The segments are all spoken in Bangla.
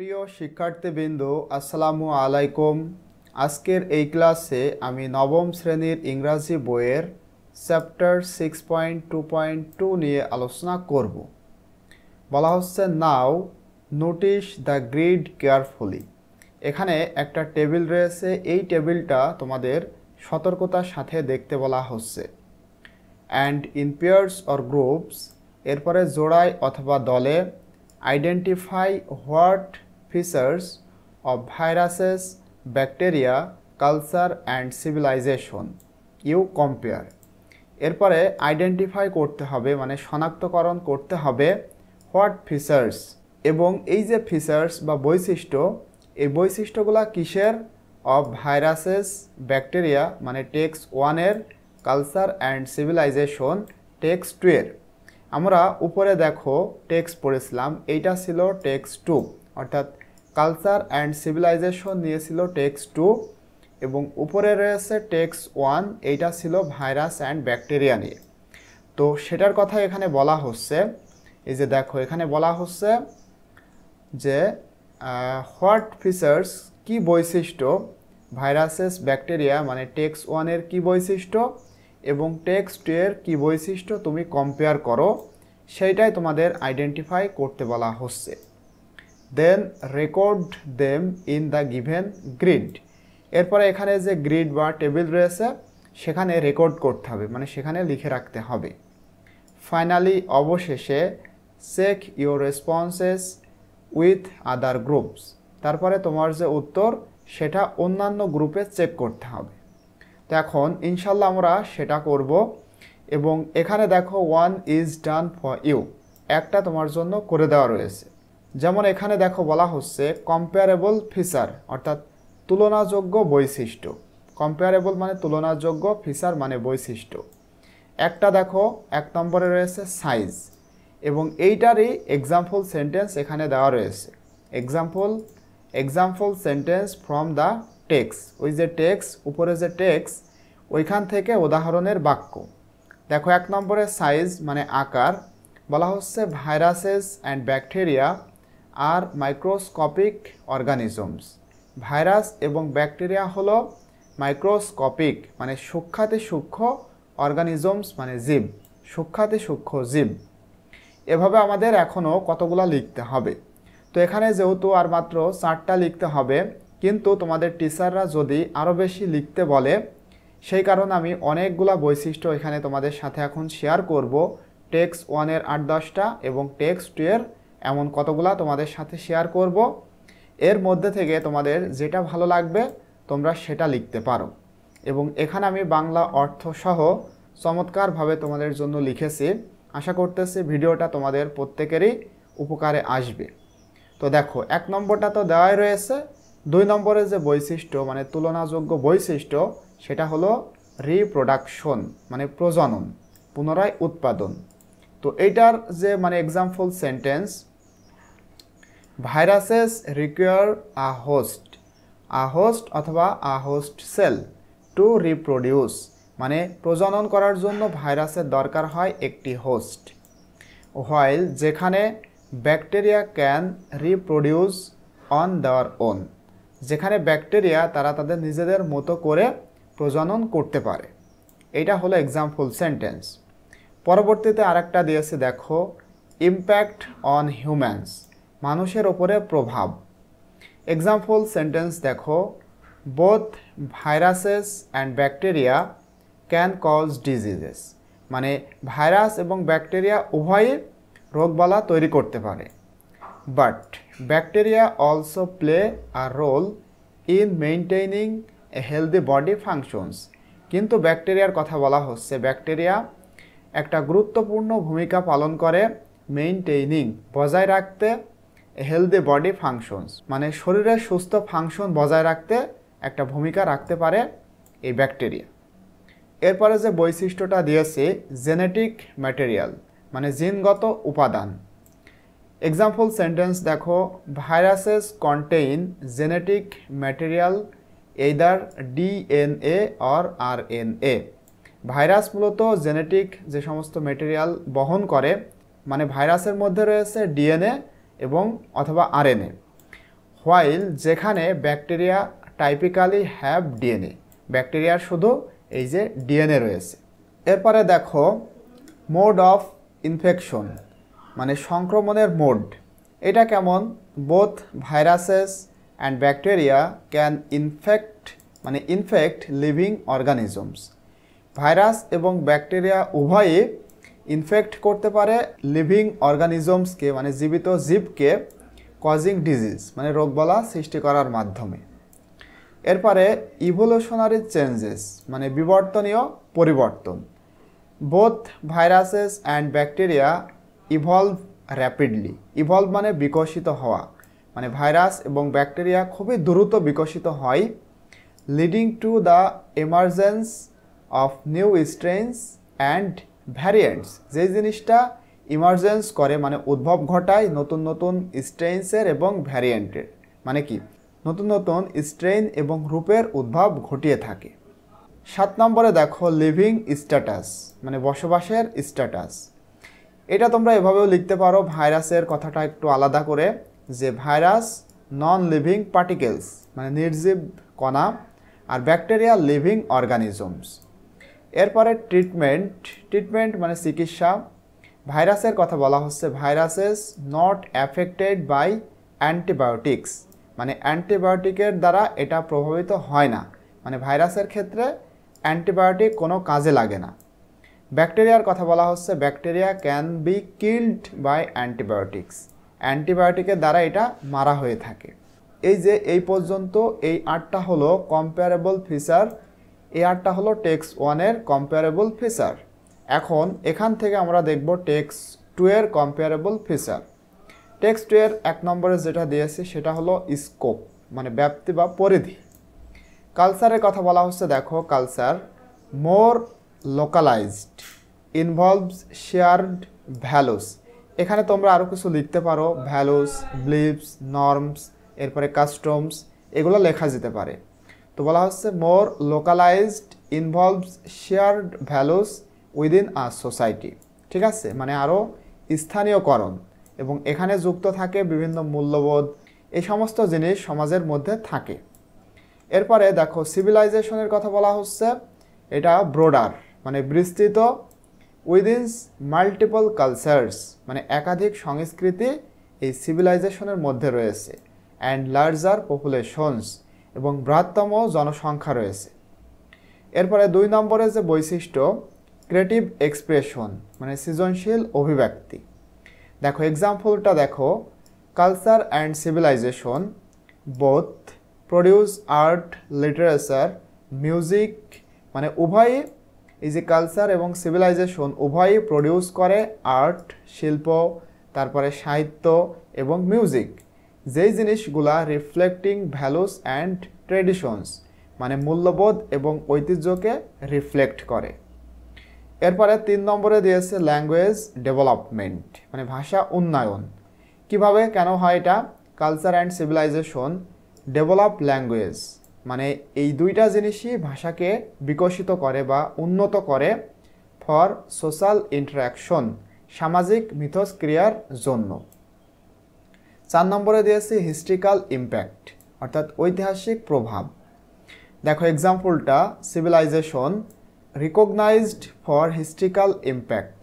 প্রিয় শিক্ষার্থীবৃন্দ আসসালামু আলাইকুম আজকের এই ক্লাসে আমি নবম শ্রেণীর ইংরাজি বইয়ের chapter six point two point two নিয়ে আলোচনা করব বলা হচ্ছে now notice the grid carefully এখানে একটা টেবিল রয়েছে এই টেবিলটা তোমাদের সতর্কতার সাথে দেখতে বলা হচ্ছে and in pairs or groups এরপরে জোড়ায় অথবা দলে identify what features of viruses, bacteria, culture and civilization. You compare. এরপরে আইডেন্টিফাই করতে হবে মানে শনাক্তকরণ করতে হবে হোয়াট ফিচার্স এবং এই যে ফিচার্স বা বৈশিষ্ট্য এই বৈশিষ্ট্যগুলো কিসের অফ ভাইরাসেস ব্যাকটেরিয়া মানে টেক্স ওয়ানের কালচার অ্যান্ড সিভিলাইজেশন টেক্স টুয়ের আমরা উপরে দেখো টেক্স পড়েছিলাম এইটা ছিল টেক্স টু অর্থাৎ কালচার অ্যান্ড সিভিলাইজেশন নিয়েছিল টেক্স টু এবং উপরে রয়েছে টেক্স ওয়ান এইটা ছিল ভাইরাস অ্যান্ড ব্যাকটেরিয়া নিয়ে তো সেটার কথা এখানে বলা হচ্ছে এই যে দেখো এখানে বলা হচ্ছে যে হোয়াট ফিচার্স কি বৈশিষ্ট্য ভাইরাসেস ব্যাকটেরিয়া মানে টেক্স ওয়ানের কি বৈশিষ্ট্য এবং টেক্স টু এর কী বৈশিষ্ট্য তুমি কম্পেয়ার করো সেইটাই তোমাদের আইডেন্টিফাই করতে বলা হচ্ছে then record them in the given grid এরপরে এখানে যে গ্রিড বা টেবিল রয়েছে সেখানে রেকর্ড করতে হবে মানে সেখানে লিখে রাখতে হবে ফাইনালি অবশেষে check your responses with other groups তারপরে তোমার যে উত্তর সেটা অন্যান্য গ্রুপে চেক করতে হবে তো এখন ইনশাল্লাহ আমরা সেটা করব এবং এখানে দেখো one is done for you একটা তোমার জন্য করে দেওয়া রয়েছে যেমন এখানে দেখো বলা হচ্ছে কম্পেয়ারেবল ফিচার অর্থাৎ তুলনাযোগ্য বৈশিষ্ট্য কম্পেয়ারেবল মানে তুলনাযোগ্য ফিচার মানে বৈশিষ্ট্য একটা দেখো এক নম্বরে রয়েছে সাইজ এবং এইটারই এক্সাম্পল সেন্টেন্স এখানে দেওয়া রয়েছে example example sentence from the text ওই যে টেক্স উপরে যে টেক্স ওইখান থেকে উদাহরণের বাক্য দেখো এক নম্বরে সাইজ মানে আকার বলা হচ্ছে viruses and bacteria are microscopic organisms virus এবং ব্যাকটেরিয়া হল মাইক্রোস্কোপিক মানে সূক্ষাতে সূক্ষ্ম অর্গানিজমস মানে জীব সূক্ষাতে সূক্ষ্ম জীব এভাবে আমাদের এখনও কতগুলা লিখতে হবে তো এখানে যেহেতু আর মাত্র চারটা লিখতে হবে কিন্তু তোমাদের টিচাররা যদি আরও বেশি লিখতে বলে সেই কারণে আমি অনেকগুলা বৈশিষ্ট্য এখানে তোমাদের সাথে এখন শেয়ার করব টেক্স ওয়ানের আট দশটা এবং টেক্স টু এর এমন কতগুলা তোমাদের সাথে শেয়ার করব এর মধ্যে থেকে তোমাদের যেটা ভালো লাগবে তোমরা সেটা লিখতে পারো এবং এখানে আমি বাংলা অর্থ সহ চমৎকারভাবে তোমাদের জন্য লিখেছি আশা করতেছি ভিডিওটা তোমাদের প্রত্যেকেরই উপকারে আসবে তো দেখো এক নম্বরটা তো দেওয়াই রয়েছে দুই নম্বরের যে বৈশিষ্ট্য মানে তুলনাযোগ্য বৈশিষ্ট্য সেটা হলো রিপ্রোডাকশন মানে প্রজনন পুনরায় উৎপাদন তো এইটার যে মানে example sentence viruses require a host a host অথবা a host cell to reproduce মানে প্রজনন করার জন্য ভাইরাসের দরকার হয় একটি হোস্ট হোয়াইল যেখানে bacteria can reproduce on their own যেখানে ব্যাকটেরিয়া তারা তাদের নিজেদের মতো করে প্রজনন করতে পারে এটা হলো এক্সাম্পল সেন্টেন্স পরবর্তীতে আরেকটা দিয়েছে দেখো ইম্প্যাক্ট অন হিউম্যানস মানুষের ওপরে প্রভাব এক্সাম্পল সেন্টেন্স দেখো both viruses and bacteria can cause diseases মানে ভাইরাস এবং ব্যাকটেরিয়া উভয়ই রোগবালা তৈরি করতে পারে but bacteria also play a role in maintaining a healthy body functions কিন্তু ব্যাকটেরিয়ার কথা বলা হচ্ছে ব্যাকটেরিয়া একটা গুরুত্বপূর্ণ ভূমিকা পালন করে মেনটেইনিং বজায় রাখতে হেলদি বডি ফাংশনস মানে শরীরের সুস্থ ফাংশন বজায় রাখতে একটা ভূমিকা রাখতে পারে এই ব্যাকটেরিয়া এরপরে যে বৈশিষ্ট্যটা দিয়েছে জেনেটিক ম্যাটেরিয়াল মানে জিনগত উপাদান এক্সাম্পল সেন্টেন্স দেখো viruses contain genetic material either DNA or R N A virus মূলত জেনেটিক যে সমস্ত ম্যাটেরিয়াল বহন করে মানে ভাইরাসের মধ্যে রয়েছে ডিএনএ এবং অথবা আরএনএ হোয়াইল যেখানে ব্যাকটেরিয়া টাইপিক্যালি হ্যাভ ডিএনএ ব্যাকটেরিয়ার শুধু এই যে ডিএনএ রয়েছে এরপরে দেখো মোড অফ ইনফেকশন মানে সংক্রমণের মোড এটা কেমন both viruses and bacteria can infect মানে ইনফেক্ট লিভিং অর্গানিজমস ভাইরাস এবং ব্যাকটেরিয়া উভয়ে ইনফেক্ট করতে পারে লিভিং অর্গানিজমসকে মানে জীবিত জীবকে কজিং ডিজিজ মানে রোগবালা সৃষ্টি করার মাধ্যমে এরপরে ইভোলিউশনারি চেঞ্জেস মানে বিবর্তনীয় পরিবর্তন both viruses and bacteria evolve rapidly evolve মানে বিকশিত হওয়া মানে ভাইরাস এবং ব্যাকটেরিয়া খুবই দ্রুত বিকশিত হয় leading to the emergence of new strains and variants যেই জিনিসটা ইমার্জেন্স করে মানে উদ্ভব ঘটায় নতুন নতুন স্ট্রেন্সের এবং ভ্যারিয়েন্টের মানে কি নতুন নতুন স্ট্রেন এবং রূপের উদ্ভব ঘটিয়ে থাকে সাত নম্বরে দেখো লিভিং স্ট্যাটাস মানে বসবাসের স্ট্যাটাস এটা তোমরা এভাবেও লিখতে পারো ভাইরাসের কথাটা একটু আলাদা করে যে ভাইরাস নন লিভিং পার্টিকেলস মানে নির্জীব কণা আর ব্যাকটেরিয়া লিভিং অর্গানিজমস এরপরে ট্রিটমেন্ট ট্রিটমেন্ট মানে চিকিৎসা ভাইরাসের কথা বলা হচ্ছে viruses not affected by antibiotics মানে অ্যান্টিবায়োটিকের দ্বারা এটা প্রভাবিত হয় না মানে ভাইরাসের ক্ষেত্রে অ্যান্টিবায়োটিক কোনো কাজে লাগে না ব্যাকটেরিয়ার কথা বলা হচ্ছে bacteria can be killed by antibiotics অ্যান্টিবায়োটিকের দ্বারা এটা মারা হয়ে থাকে এই যে এই পর্যন্ত এই আটটা হলো কম্পেয়ারেবল ফিচার এ আরটা হলো টেক্স ওয়ানের কম্পেয়ারেবল ফিচার এখন এখান থেকে আমরা দেখব টেক্স টু এর কম্পেয়ারেবল ফিচার টেক্স টু এর এক নম্বরে যেটা দিয়েছে সেটা হলো স্কোপ মানে ব্যাপ্তি বা পরিধি কালচারের কথা বলা হচ্ছে দেখো culture more localized involves shared values এখানে তোমরা আরও কিছু লিখতে পারো ভ্যালুস ব্লিভস নর্মস এরপরে কাস্টমস এগুলো লেখা যেতে পারে তো বলা হচ্ছে more localized involves shared values within a society ঠিক আছে মানে আরও স্থানীয়করণ এবং এখানে যুক্ত থাকে বিভিন্ন মূল্যবোধ এই সমস্ত জিনিস সমাজের মধ্যে থাকে এরপরে দেখো সিভিলাইজেশনের কথা বলা হচ্ছে এটা ব্রোডার মানে বিস্তৃত উইদিনস মাল্টিপল কালচার্স মানে একাধিক সংস্কৃতি এই সিভিলাইজেশনের মধ্যে রয়েছে অ্যান্ড লার্জার পপুলেশনস এবং বৃহত্তম জনসংখ্যা রয়েছে এরপরে দুই নম্বরে যে বৈশিষ্ট্য ক্রিয়েটিভ এক্সপ্রেশন মানে সৃজনশীল অভিব্যক্তি দেখো এক্সাম্পলটা দেখো culture and civilization both produce art literature music মানে উভয়ই এই যে কালচার এবং সিভিলাইজেশন উভয়ই প্রডিউস করে আর্ট শিল্প তারপরে সাহিত্য এবং মিউজিক যেই জিনিসগুলা রিফ্লেক্টিং ভ্যালুস অ্যান্ড ট্রেডিশনস মানে মূল্যবোধ এবং ঐতিহ্যকে রিফ্লেক্ট করে এরপরে তিন নম্বরে দিয়েছে ল্যাঙ্গুয়েজ ডেভেলপমেন্ট মানে ভাষা উন্নয়ন কিভাবে কেন হয় এটা culture and civilization develop language মানে এই দুইটা জিনিসই ভাষাকে বিকশিত করে বা উন্নত করে ফর সোশ্যাল ইন্টারাকশন সামাজিক মিথস্ক্রিয়ার জন্য চার নম্বরে দিয়েছি হিস্ট্রিক্যাল ইম্প্যাক্ট অর্থাৎ ঐতিহাসিক প্রভাব দেখো এক্সাম্পলটা civilization recognized for historical impact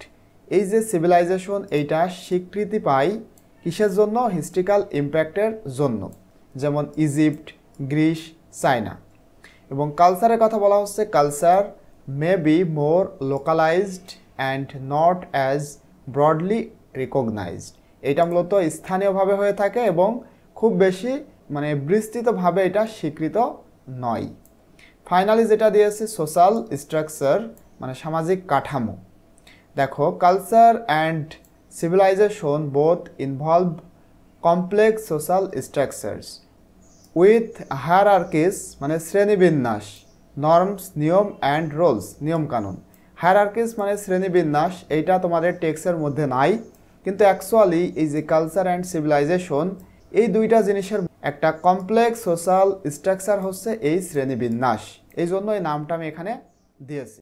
এই যে সিভিলাইজেশন এইটা স্বীকৃতি পাই কিসের জন্য হিস্ট্রিক্যাল ইম্প্যাক্টের জন্য যেমন ইজিপ্ট গ্রিস চায়না এবং কালচারের কথা বলা হচ্ছে culture may be more localized and not as broadly recognized এটা মূলত স্থানীয়ভাবে হয়ে থাকে এবং খুব বেশি মানে বিস্তৃতভাবে এটা স্বীকৃত নয় ফাইনালি যেটা দিয়েছে সোশ্যাল স্ট্রাকচার মানে সামাজিক কাঠামো দেখো culture and civilization both involve complex social structures with hierarchies মানে শ্রেণীবিন্যাস নর্মস নিয়ম অ্যান্ড রোলস নিয়মকানুন আর্কিস মানে শ্রেণীবিন্যাস এইটা তোমাদের টেক্সের মধ্যে নাই কিন্তু অ্যাকচুয়ালি এই যে কালচার অ্যান্ড সিভিলাইজেশন এই দুইটা জিনিসের একটা কমপ্লেক্স সোশ্যাল স্ট্রাকচার হচ্ছে এই শ্রেণীবিন্যাস এই জন্য এই নামটা আমি এখানে দিয়েছি